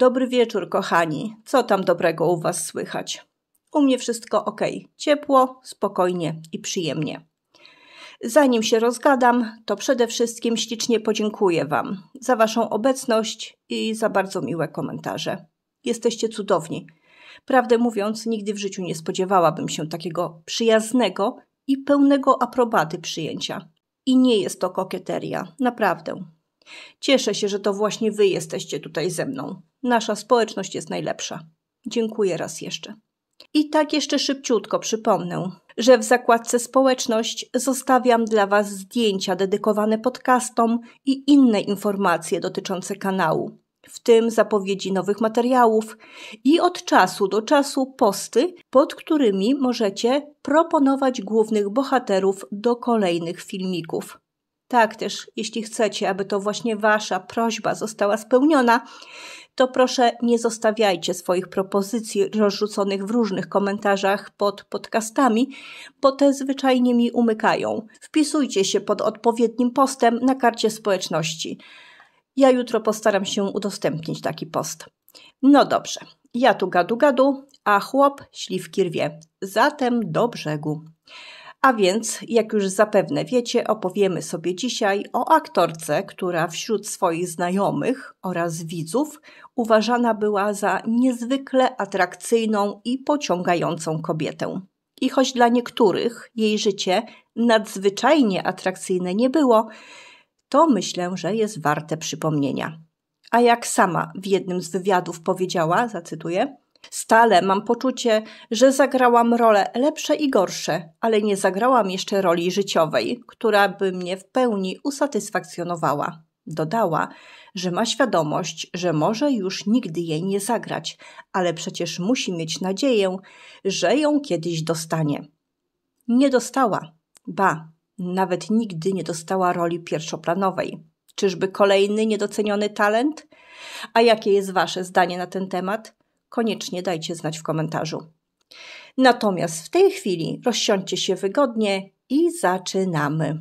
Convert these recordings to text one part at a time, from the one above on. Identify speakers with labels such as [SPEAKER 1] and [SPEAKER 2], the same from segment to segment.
[SPEAKER 1] Dobry wieczór, kochani. Co tam dobrego u Was słychać? U mnie wszystko ok. Ciepło, spokojnie i przyjemnie. Zanim się rozgadam, to przede wszystkim ślicznie podziękuję Wam za Waszą obecność i za bardzo miłe komentarze. Jesteście cudowni. Prawdę mówiąc, nigdy w życiu nie spodziewałabym się takiego przyjaznego i pełnego aprobaty przyjęcia. I nie jest to kokieteria, naprawdę. Cieszę się, że to właśnie Wy jesteście tutaj ze mną. Nasza społeczność jest najlepsza. Dziękuję raz jeszcze. I tak jeszcze szybciutko przypomnę, że w zakładce Społeczność zostawiam dla Was zdjęcia dedykowane podcastom i inne informacje dotyczące kanału, w tym zapowiedzi nowych materiałów i od czasu do czasu posty, pod którymi możecie proponować głównych bohaterów do kolejnych filmików. Tak też, jeśli chcecie, aby to właśnie Wasza prośba została spełniona, to proszę nie zostawiajcie swoich propozycji rozrzuconych w różnych komentarzach pod podcastami, bo te zwyczajnie mi umykają. Wpisujcie się pod odpowiednim postem na karcie społeczności. Ja jutro postaram się udostępnić taki post. No dobrze, ja tu gadu gadu, a chłop śliwki rwie. Zatem do brzegu. A więc, jak już zapewne wiecie, opowiemy sobie dzisiaj o aktorce, która wśród swoich znajomych oraz widzów uważana była za niezwykle atrakcyjną i pociągającą kobietę. I choć dla niektórych jej życie nadzwyczajnie atrakcyjne nie było, to myślę, że jest warte przypomnienia. A jak sama w jednym z wywiadów powiedziała, zacytuję: Stale mam poczucie, że zagrałam role lepsze i gorsze, ale nie zagrałam jeszcze roli życiowej, która by mnie w pełni usatysfakcjonowała. Dodała, że ma świadomość, że może już nigdy jej nie zagrać, ale przecież musi mieć nadzieję, że ją kiedyś dostanie. Nie dostała, ba, nawet nigdy nie dostała roli pierwszoplanowej. Czyżby kolejny niedoceniony talent? A jakie jest Wasze zdanie na ten temat? koniecznie dajcie znać w komentarzu. Natomiast w tej chwili rozsiądźcie się wygodnie i zaczynamy.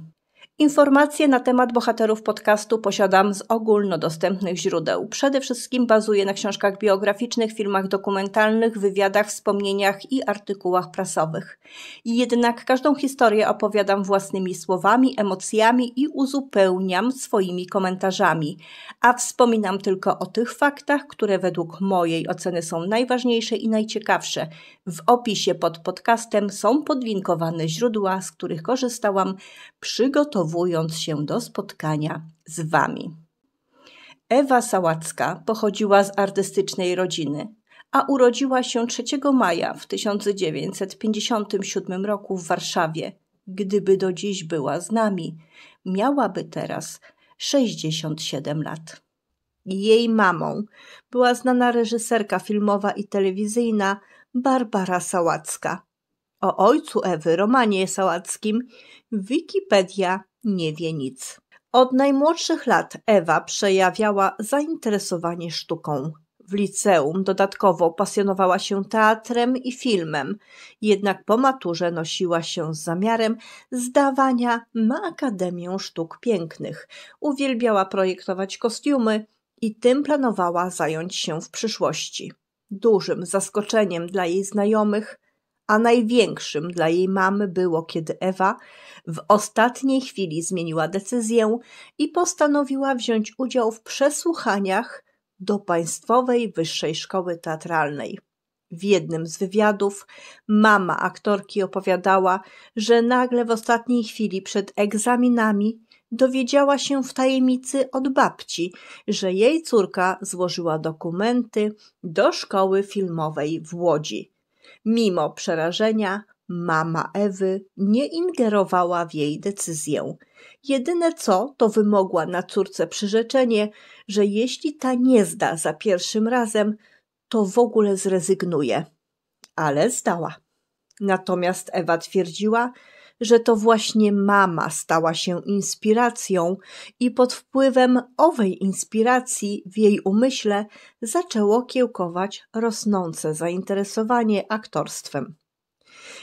[SPEAKER 1] Informacje na temat bohaterów podcastu posiadam z ogólnodostępnych źródeł. Przede wszystkim bazuję na książkach biograficznych, filmach dokumentalnych, wywiadach, wspomnieniach i artykułach prasowych. Jednak każdą historię opowiadam własnymi słowami, emocjami i uzupełniam swoimi komentarzami, a wspominam tylko o tych faktach, które według mojej oceny są najważniejsze i najciekawsze. W opisie pod podcastem są podlinkowane źródła, z których korzystałam, przygotowując przygotowując się do spotkania z Wami. Ewa Sałacka pochodziła z artystycznej rodziny, a urodziła się 3 maja w 1957 roku w Warszawie. Gdyby do dziś była z nami, miałaby teraz 67 lat. Jej mamą była znana reżyserka filmowa i telewizyjna Barbara Sałacka. O ojcu Ewy, Romanie Sałackim, Wikipedia nie wie nic. Od najmłodszych lat Ewa przejawiała zainteresowanie sztuką. W liceum dodatkowo pasjonowała się teatrem i filmem, jednak po maturze nosiła się z zamiarem zdawania na Akademię Sztuk Pięknych. Uwielbiała projektować kostiumy i tym planowała zająć się w przyszłości. Dużym zaskoczeniem dla jej znajomych a największym dla jej mamy było, kiedy Ewa w ostatniej chwili zmieniła decyzję i postanowiła wziąć udział w przesłuchaniach do Państwowej Wyższej Szkoły Teatralnej. W jednym z wywiadów mama aktorki opowiadała, że nagle w ostatniej chwili przed egzaminami dowiedziała się w tajemnicy od babci, że jej córka złożyła dokumenty do szkoły filmowej w Łodzi. Mimo przerażenia mama Ewy nie ingerowała w jej decyzję. Jedyne co, to wymogła na córce przyrzeczenie, że jeśli ta nie zda za pierwszym razem, to w ogóle zrezygnuje. Ale zdała. Natomiast Ewa twierdziła, że to właśnie mama stała się inspiracją i pod wpływem owej inspiracji w jej umyśle zaczęło kiełkować rosnące zainteresowanie aktorstwem.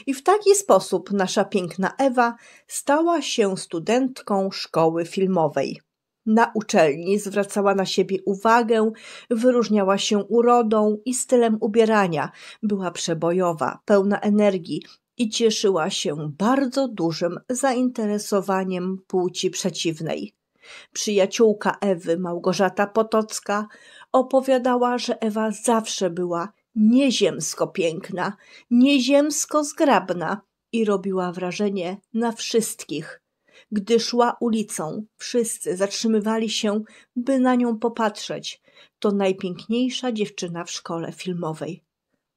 [SPEAKER 1] I w taki sposób nasza piękna Ewa stała się studentką szkoły filmowej. Na uczelni zwracała na siebie uwagę, wyróżniała się urodą i stylem ubierania. Była przebojowa, pełna energii, i cieszyła się bardzo dużym zainteresowaniem płci przeciwnej. Przyjaciółka Ewy, Małgorzata Potocka, opowiadała, że Ewa zawsze była nieziemsko piękna, nieziemsko zgrabna i robiła wrażenie na wszystkich. Gdy szła ulicą, wszyscy zatrzymywali się, by na nią popatrzeć. To najpiękniejsza dziewczyna w szkole filmowej.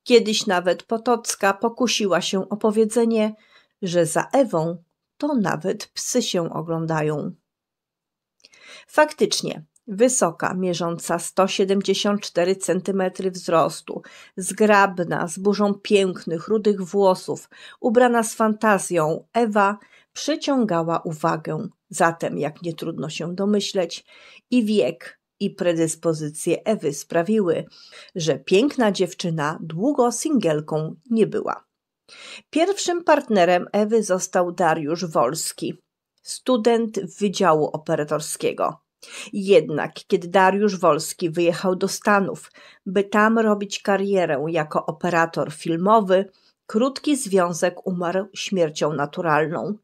[SPEAKER 1] Kiedyś nawet Potocka pokusiła się o powiedzenie, że za Ewą to nawet psy się oglądają. Faktycznie, wysoka, mierząca 174 cm wzrostu, zgrabna, z burzą pięknych, rudych włosów, ubrana z fantazją, Ewa przyciągała uwagę. Zatem, jak nie trudno się domyśleć, i wiek i predyspozycje Ewy sprawiły, że piękna dziewczyna długo singielką nie była. Pierwszym partnerem Ewy został Dariusz Wolski, student Wydziału Operatorskiego. Jednak kiedy Dariusz Wolski wyjechał do Stanów, by tam robić karierę jako operator filmowy, krótki związek umarł śmiercią naturalną.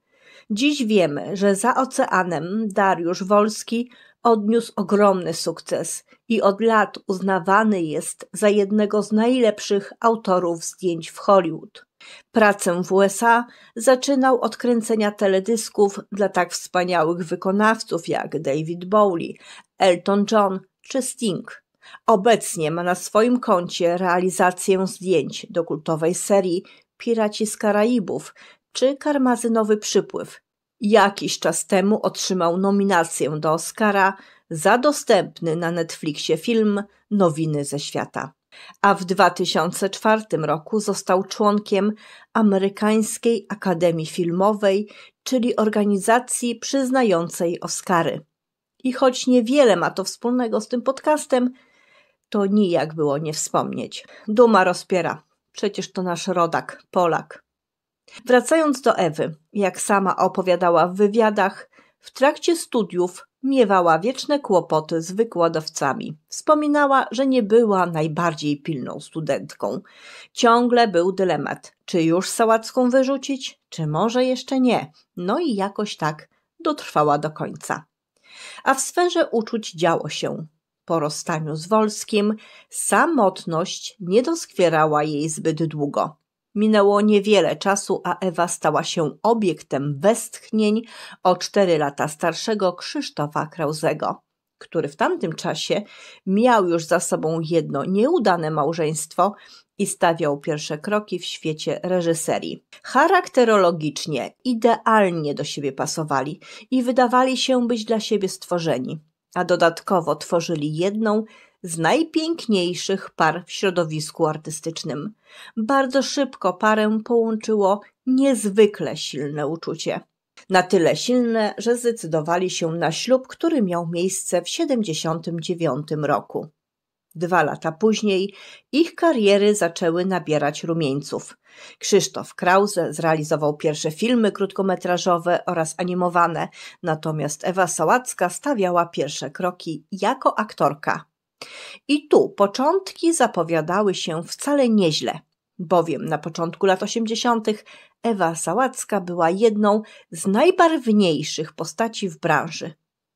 [SPEAKER 1] Dziś wiemy, że za oceanem Dariusz Wolski odniósł ogromny sukces i od lat uznawany jest za jednego z najlepszych autorów zdjęć w Hollywood. Pracę w USA zaczynał od kręcenia teledysków dla tak wspaniałych wykonawców jak David Bowie, Elton John czy Sting. Obecnie ma na swoim koncie realizację zdjęć do kultowej serii Piraci z Karaibów czy Karmazynowy Przypływ, jakiś czas temu otrzymał nominację do Oscara za dostępny na Netflixie film Nowiny ze świata. A w 2004 roku został członkiem Amerykańskiej Akademii Filmowej, czyli organizacji przyznającej Oscary. I choć niewiele ma to wspólnego z tym podcastem, to nijak było nie wspomnieć. Duma rozpiera. Przecież to nasz rodak, Polak. Wracając do Ewy, jak sama opowiadała w wywiadach, w trakcie studiów miewała wieczne kłopoty z wykładowcami. Wspominała, że nie była najbardziej pilną studentką. Ciągle był dylemat, czy już sałacką wyrzucić, czy może jeszcze nie. No i jakoś tak dotrwała do końca. A w sferze uczuć działo się. Po rozstaniu z Wolskim samotność nie doskwierała jej zbyt długo. Minęło niewiele czasu, a Ewa stała się obiektem westchnień o cztery lata starszego Krzysztofa Krauzego, który w tamtym czasie miał już za sobą jedno nieudane małżeństwo i stawiał pierwsze kroki w świecie reżyserii. Charakterologicznie idealnie do siebie pasowali i wydawali się być dla siebie stworzeni, a dodatkowo tworzyli jedną z najpiękniejszych par w środowisku artystycznym. Bardzo szybko parę połączyło niezwykle silne uczucie. Na tyle silne, że zdecydowali się na ślub, który miał miejsce w 1979 roku. Dwa lata później ich kariery zaczęły nabierać rumieńców. Krzysztof Krause zrealizował pierwsze filmy krótkometrażowe oraz animowane, natomiast Ewa Sałacka stawiała pierwsze kroki jako aktorka. I tu początki zapowiadały się wcale nieźle, bowiem na początku lat 80. Ewa Sałacka była jedną z najbarwniejszych postaci w branży.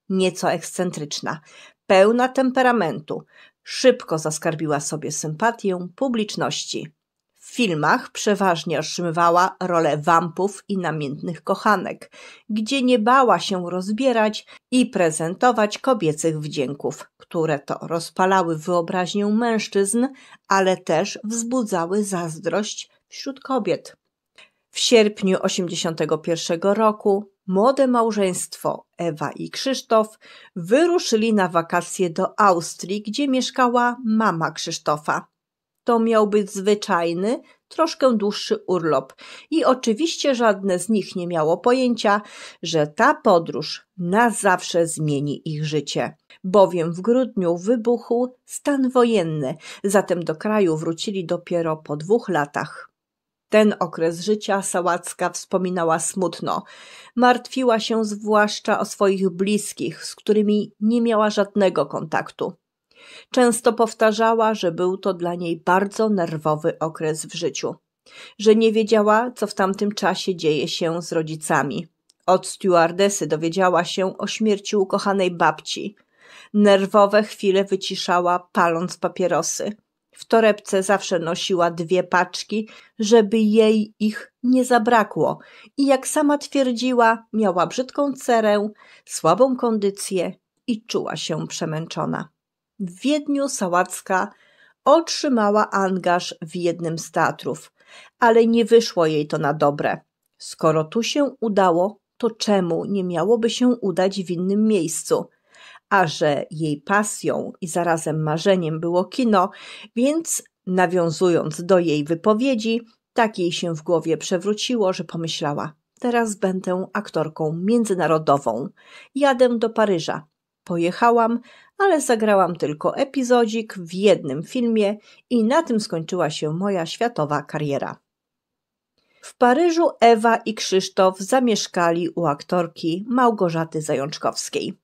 [SPEAKER 1] Nieco ekscentryczna, pełna temperamentu, szybko zaskarbiła sobie sympatię publiczności. W filmach przeważnie otrzymywała role wampów i namiętnych kochanek, gdzie nie bała się rozbierać i prezentować kobiecych wdzięków, które to rozpalały wyobraźnię mężczyzn, ale też wzbudzały zazdrość wśród kobiet. W sierpniu 81 roku młode małżeństwo Ewa i Krzysztof wyruszyli na wakacje do Austrii, gdzie mieszkała mama Krzysztofa to miał być zwyczajny, troszkę dłuższy urlop i oczywiście żadne z nich nie miało pojęcia, że ta podróż na zawsze zmieni ich życie. Bowiem w grudniu wybuchł stan wojenny, zatem do kraju wrócili dopiero po dwóch latach. Ten okres życia Sałacka wspominała smutno. Martwiła się zwłaszcza o swoich bliskich, z którymi nie miała żadnego kontaktu. Często powtarzała, że był to dla niej bardzo nerwowy okres w życiu, że nie wiedziała, co w tamtym czasie dzieje się z rodzicami. Od stewardesy dowiedziała się o śmierci ukochanej babci. Nerwowe chwile wyciszała, paląc papierosy. W torebce zawsze nosiła dwie paczki, żeby jej ich nie zabrakło i jak sama twierdziła, miała brzydką cerę, słabą kondycję i czuła się przemęczona. W Wiedniu Sałacka otrzymała angaż w jednym z teatrów, ale nie wyszło jej to na dobre. Skoro tu się udało, to czemu nie miałoby się udać w innym miejscu? A że jej pasją i zarazem marzeniem było kino, więc nawiązując do jej wypowiedzi, tak jej się w głowie przewróciło, że pomyślała: Teraz będę aktorką międzynarodową. Jadę do Paryża. Pojechałam, ale zagrałam tylko epizodzik w jednym filmie i na tym skończyła się moja światowa kariera. W Paryżu Ewa i Krzysztof zamieszkali u aktorki Małgorzaty Zajączkowskiej.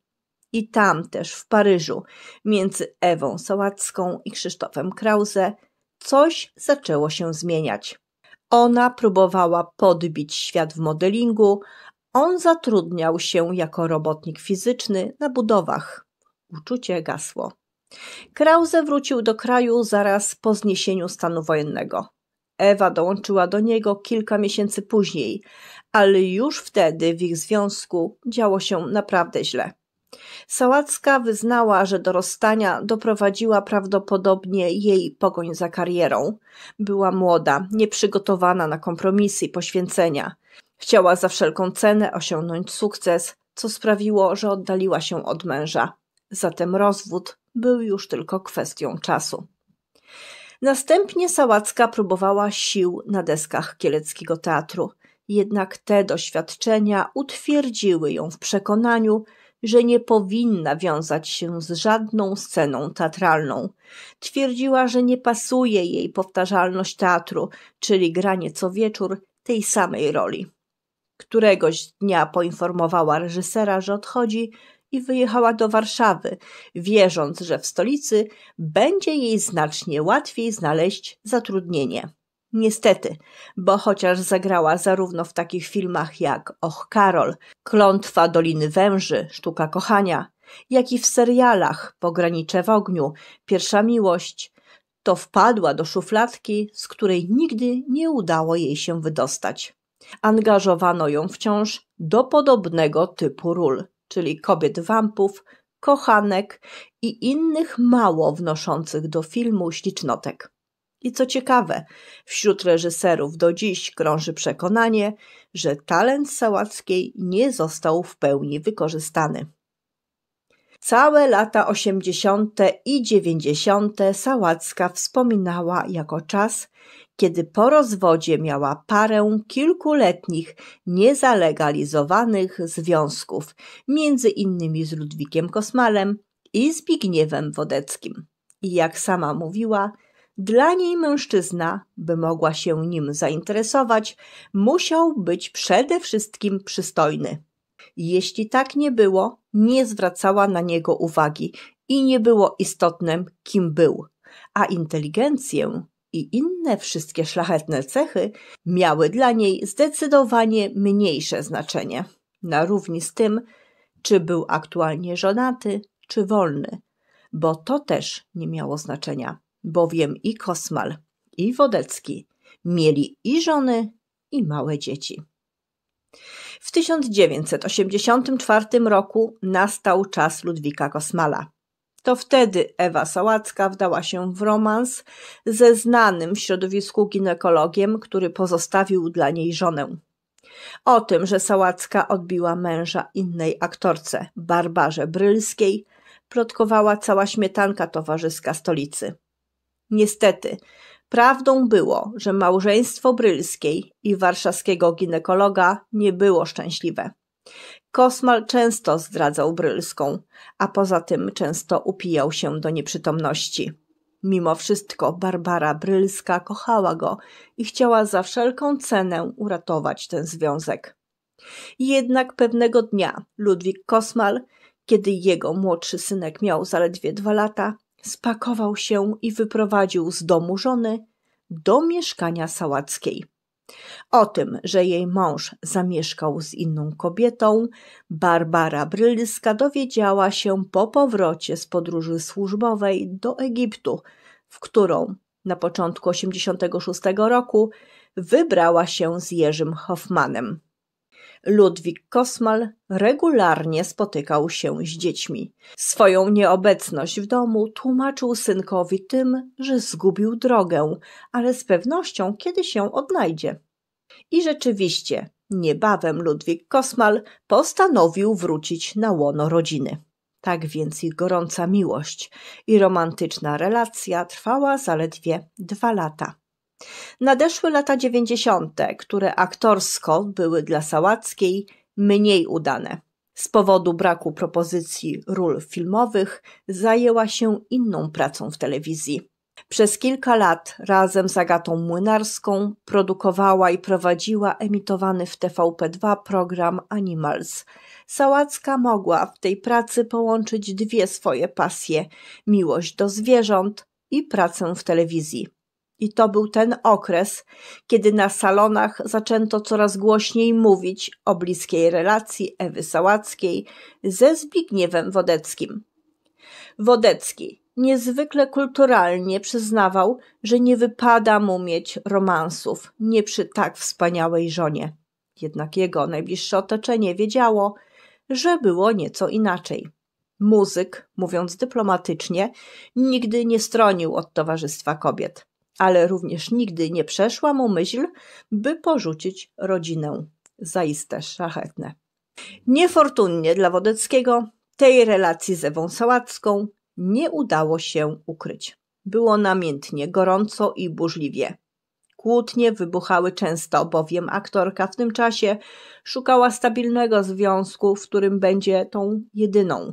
[SPEAKER 1] I tam też w Paryżu, między Ewą Sałacką i Krzysztofem Krause, coś zaczęło się zmieniać. Ona próbowała podbić świat w modelingu, on zatrudniał się jako robotnik fizyczny na budowach uczucie gasło. Krause wrócił do kraju zaraz po zniesieniu stanu wojennego. Ewa dołączyła do niego kilka miesięcy później, ale już wtedy w ich związku działo się naprawdę źle. Sałacka wyznała, że do rozstania doprowadziła prawdopodobnie jej pogoń za karierą. Była młoda, nieprzygotowana na kompromisy i poświęcenia. Chciała za wszelką cenę osiągnąć sukces, co sprawiło, że oddaliła się od męża zatem rozwód był już tylko kwestią czasu. Następnie Sałacka próbowała sił na deskach Kieleckiego Teatru, jednak te doświadczenia utwierdziły ją w przekonaniu, że nie powinna wiązać się z żadną sceną teatralną. Twierdziła, że nie pasuje jej powtarzalność teatru, czyli granie co wieczór tej samej roli. Któregoś dnia poinformowała reżysera, że odchodzi i wyjechała do Warszawy, wierząc, że w stolicy będzie jej znacznie łatwiej znaleźć zatrudnienie. Niestety, bo chociaż zagrała zarówno w takich filmach jak Och Karol, Klątwa Doliny Węży, Sztuka Kochania, jak i w serialach Pogranicze w ogniu, Pierwsza Miłość, to wpadła do szufladki, z której nigdy nie udało jej się wydostać. Angażowano ją wciąż do podobnego typu ról czyli kobiet wampów, kochanek i innych mało wnoszących do filmu ślicznotek. I co ciekawe, wśród reżyserów do dziś krąży przekonanie, że talent Sałackiej nie został w pełni wykorzystany. Całe lata 80. i 90. Sałacka wspominała jako czas, kiedy po rozwodzie miała parę kilkuletnich niezalegalizowanych związków, między innymi z Ludwikiem Kosmalem i Zbigniewem Wodeckim. I jak sama mówiła, dla niej mężczyzna, by mogła się nim zainteresować, musiał być przede wszystkim przystojny. Jeśli tak nie było, nie zwracała na niego uwagi i nie było istotnym, kim był, a inteligencję i inne wszystkie szlachetne cechy miały dla niej zdecydowanie mniejsze znaczenie, na równi z tym, czy był aktualnie żonaty, czy wolny, bo to też nie miało znaczenia, bowiem i Kosmal, i Wodecki mieli i żony, i małe dzieci. W 1984 roku nastał czas Ludwika Kosmala. To wtedy Ewa Sałacka wdała się w romans ze znanym w środowisku ginekologiem, który pozostawił dla niej żonę. O tym, że Sałacka odbiła męża innej aktorce, Barbarze Brylskiej, plotkowała cała śmietanka towarzyska stolicy. Niestety, prawdą było, że małżeństwo Brylskiej i warszawskiego ginekologa nie było szczęśliwe. Kosmal często zdradzał Brylską, a poza tym często upijał się do nieprzytomności. Mimo wszystko Barbara Brylska kochała go i chciała za wszelką cenę uratować ten związek. Jednak pewnego dnia Ludwik Kosmal, kiedy jego młodszy synek miał zaledwie dwa lata, spakował się i wyprowadził z domu żony do mieszkania sałackiej. O tym, że jej mąż zamieszkał z inną kobietą, Barbara Brylska dowiedziała się po powrocie z podróży służbowej do Egiptu, w którą na początku 1986 roku wybrała się z Jerzym Hoffmanem. Ludwik Kosmal regularnie spotykał się z dziećmi. Swoją nieobecność w domu tłumaczył synkowi tym, że zgubił drogę, ale z pewnością kiedy się odnajdzie. I rzeczywiście, niebawem Ludwik Kosmal postanowił wrócić na łono rodziny. Tak więc ich gorąca miłość i romantyczna relacja trwała zaledwie dwa lata. Nadeszły lata dziewięćdziesiąte, które aktorsko były dla Sałackiej mniej udane. Z powodu braku propozycji ról filmowych zajęła się inną pracą w telewizji. Przez kilka lat razem z Agatą Młynarską produkowała i prowadziła emitowany w TVP2 program Animals. Sałacka mogła w tej pracy połączyć dwie swoje pasje: miłość do zwierząt i pracę w telewizji. I to był ten okres, kiedy na salonach zaczęto coraz głośniej mówić o bliskiej relacji Ewy Sałackiej ze Zbigniewem Wodeckim. Wodecki niezwykle kulturalnie przyznawał, że nie wypada mu mieć romansów, nie przy tak wspaniałej żonie. Jednak jego najbliższe otoczenie wiedziało, że było nieco inaczej. Muzyk, mówiąc dyplomatycznie, nigdy nie stronił od towarzystwa kobiet ale również nigdy nie przeszła mu myśl, by porzucić rodzinę. Zaiste szlachetne. Niefortunnie dla Wodeckiego tej relacji z Ewą Sałacką nie udało się ukryć. Było namiętnie, gorąco i burzliwie. Kłótnie wybuchały często, bowiem aktorka w tym czasie szukała stabilnego związku, w którym będzie tą jedyną.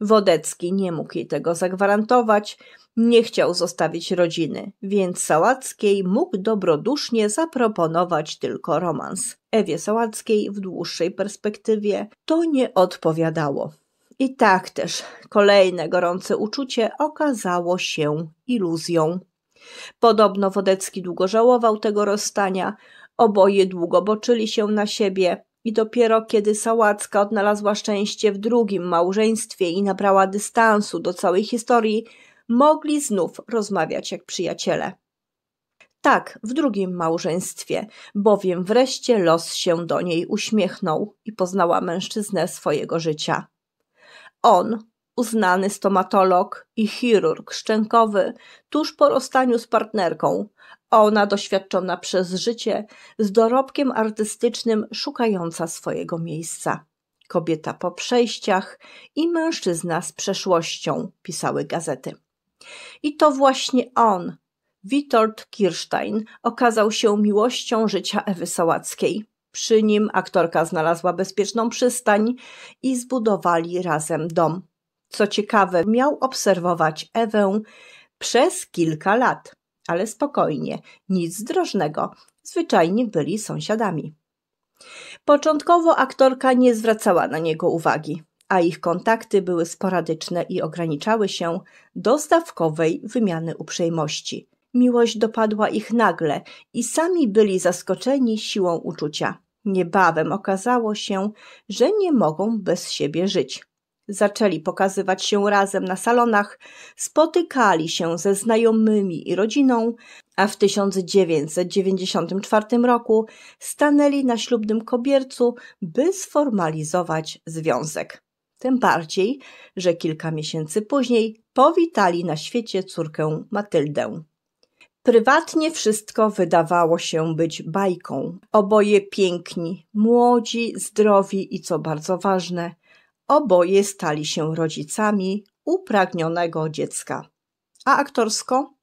[SPEAKER 1] Wodecki nie mógł jej tego zagwarantować, nie chciał zostawić rodziny, więc Sałackiej mógł dobrodusznie zaproponować tylko romans. Ewie Sałackiej w dłuższej perspektywie to nie odpowiadało. I tak też kolejne gorące uczucie okazało się iluzją. Podobno Wodecki długo żałował tego rozstania, oboje długo boczyli się na siebie i dopiero kiedy Sałacka odnalazła szczęście w drugim małżeństwie i nabrała dystansu do całej historii, mogli znów rozmawiać jak przyjaciele. Tak, w drugim małżeństwie, bowiem wreszcie los się do niej uśmiechnął i poznała mężczyznę swojego życia. On, uznany stomatolog i chirurg szczękowy, tuż po rozstaniu z partnerką, ona doświadczona przez życie, z dorobkiem artystycznym szukająca swojego miejsca. Kobieta po przejściach i mężczyzna z przeszłością, pisały gazety. I to właśnie on, Witold Kirstein, okazał się miłością życia Ewy Sałackiej. Przy nim aktorka znalazła bezpieczną przystań i zbudowali razem dom. Co ciekawe, miał obserwować Ewę przez kilka lat, ale spokojnie, nic drożnego, zwyczajnie byli sąsiadami. Początkowo aktorka nie zwracała na niego uwagi a ich kontakty były sporadyczne i ograniczały się do stawkowej wymiany uprzejmości. Miłość dopadła ich nagle i sami byli zaskoczeni siłą uczucia. Niebawem okazało się, że nie mogą bez siebie żyć. Zaczęli pokazywać się razem na salonach, spotykali się ze znajomymi i rodziną, a w 1994 roku stanęli na ślubnym kobiercu, by sformalizować związek. Tym bardziej, że kilka miesięcy później powitali na świecie córkę Matyldę. Prywatnie wszystko wydawało się być bajką. Oboje piękni, młodzi, zdrowi i co bardzo ważne, oboje stali się rodzicami upragnionego dziecka. A aktorsko?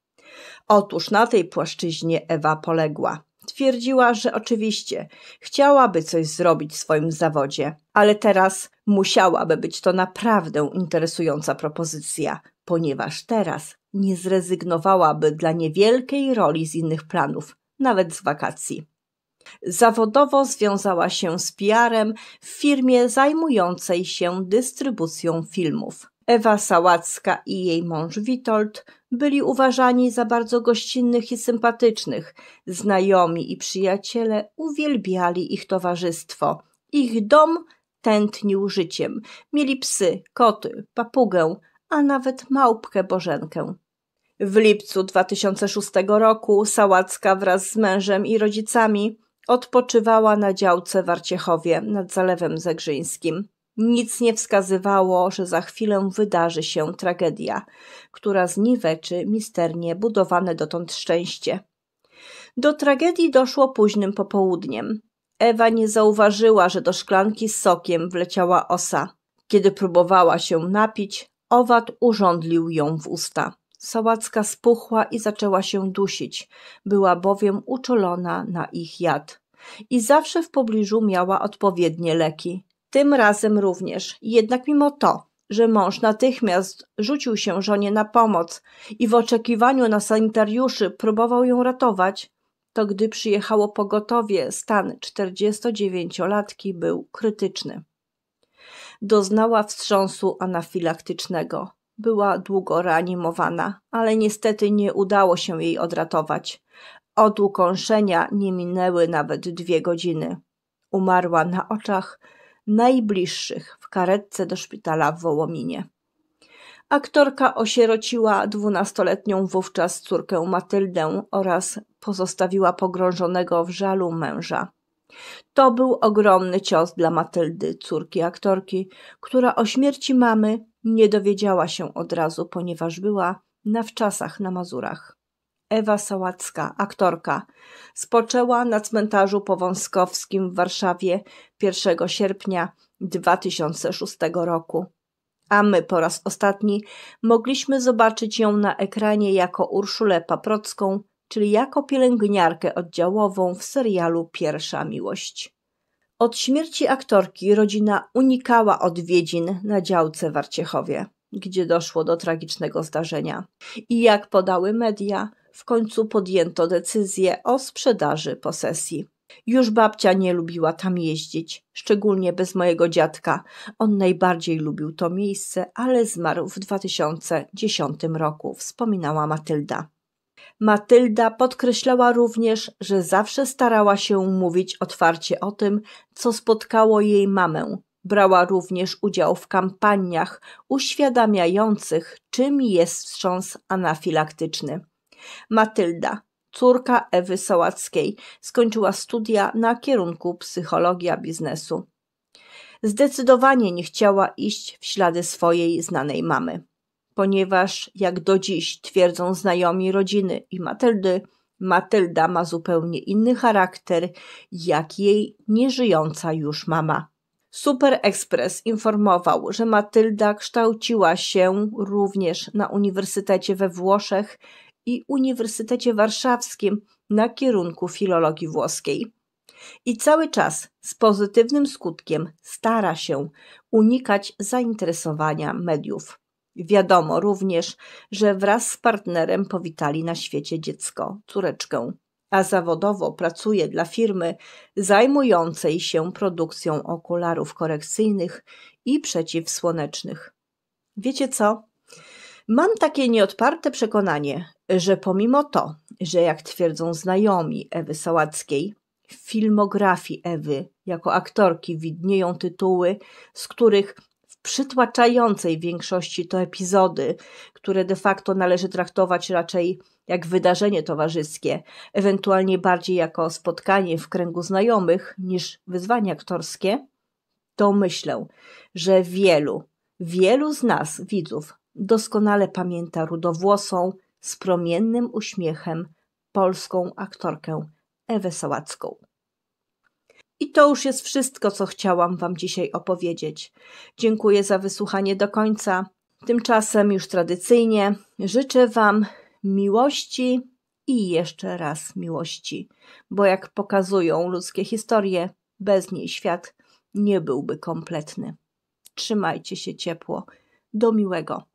[SPEAKER 1] Otóż na tej płaszczyźnie Ewa poległa stwierdziła, że oczywiście chciałaby coś zrobić w swoim zawodzie, ale teraz musiałaby być to naprawdę interesująca propozycja, ponieważ teraz nie zrezygnowałaby dla niewielkiej roli z innych planów, nawet z wakacji. Zawodowo związała się z PR-em w firmie zajmującej się dystrybucją filmów. Ewa Sałacka i jej mąż Witold byli uważani za bardzo gościnnych i sympatycznych. Znajomi i przyjaciele uwielbiali ich towarzystwo. Ich dom tętnił życiem. Mieli psy, koty, papugę, a nawet małpkę Bożenkę. W lipcu 2006 roku Sałacka wraz z mężem i rodzicami odpoczywała na działce w Arciechowie nad Zalewem Zegrzyńskim. Nic nie wskazywało, że za chwilę wydarzy się tragedia, która zniweczy misternie budowane dotąd szczęście. Do tragedii doszło późnym popołudniem. Ewa nie zauważyła, że do szklanki z sokiem wleciała osa. Kiedy próbowała się napić, owad urządlił ją w usta. Sałacka spuchła i zaczęła się dusić, była bowiem uczulona na ich jad. I zawsze w pobliżu miała odpowiednie leki. Tym razem również. Jednak mimo to, że mąż natychmiast rzucił się żonie na pomoc i w oczekiwaniu na sanitariuszy próbował ją ratować, to gdy przyjechało pogotowie, stan 49-latki był krytyczny. Doznała wstrząsu anafilaktycznego. Była długo reanimowana, ale niestety nie udało się jej odratować. Od ukąszenia nie minęły nawet dwie godziny. Umarła na oczach najbliższych w karetce do szpitala w Wołominie. Aktorka osierociła dwunastoletnią wówczas córkę Matyldę oraz pozostawiła pogrążonego w żalu męża. To był ogromny cios dla Matyldy, córki aktorki, która o śmierci mamy nie dowiedziała się od razu, ponieważ była na wczasach na Mazurach. Ewa Sałacka, aktorka, spoczęła na cmentarzu powązkowskim w Warszawie 1 sierpnia 2006 roku. A my po raz ostatni mogliśmy zobaczyć ją na ekranie jako Urszulę Paprocką, czyli jako pielęgniarkę oddziałową w serialu Pierwsza Miłość. Od śmierci aktorki rodzina unikała odwiedzin na działce w Arciechowie, gdzie doszło do tragicznego zdarzenia. I jak podały media, w końcu podjęto decyzję o sprzedaży posesji. Już babcia nie lubiła tam jeździć, szczególnie bez mojego dziadka. On najbardziej lubił to miejsce, ale zmarł w 2010 roku, wspominała Matylda. Matylda podkreślała również, że zawsze starała się mówić otwarcie o tym, co spotkało jej mamę. Brała również udział w kampaniach uświadamiających, czym jest wstrząs anafilaktyczny. Matylda, córka Ewy Sołackiej, skończyła studia na kierunku psychologia biznesu. Zdecydowanie nie chciała iść w ślady swojej znanej mamy, ponieważ, jak do dziś twierdzą znajomi rodziny i Matyldy, Matylda ma zupełnie inny charakter, jak jej nieżyjąca już mama. Super Express informował, że Matylda kształciła się również na Uniwersytecie we Włoszech i Uniwersytecie Warszawskim na kierunku filologii włoskiej. I cały czas z pozytywnym skutkiem stara się unikać zainteresowania mediów. Wiadomo również, że wraz z partnerem powitali na świecie dziecko, córeczkę, a zawodowo pracuje dla firmy zajmującej się produkcją okularów korekcyjnych i przeciwsłonecznych. Wiecie co? Mam takie nieodparte przekonanie, że pomimo to, że jak twierdzą znajomi Ewy Sałackiej, w filmografii Ewy jako aktorki widnieją tytuły, z których w przytłaczającej większości to epizody, które de facto należy traktować raczej jak wydarzenie towarzyskie, ewentualnie bardziej jako spotkanie w kręgu znajomych niż wyzwanie aktorskie, to myślę, że wielu, wielu z nas, widzów, doskonale pamięta rudowłosą, z promiennym uśmiechem polską aktorkę Ewę Sałacką. I to już jest wszystko, co chciałam Wam dzisiaj opowiedzieć. Dziękuję za wysłuchanie do końca. Tymczasem już tradycyjnie życzę Wam miłości i jeszcze raz miłości, bo jak pokazują ludzkie historie, bez niej świat nie byłby kompletny. Trzymajcie się ciepło. Do miłego.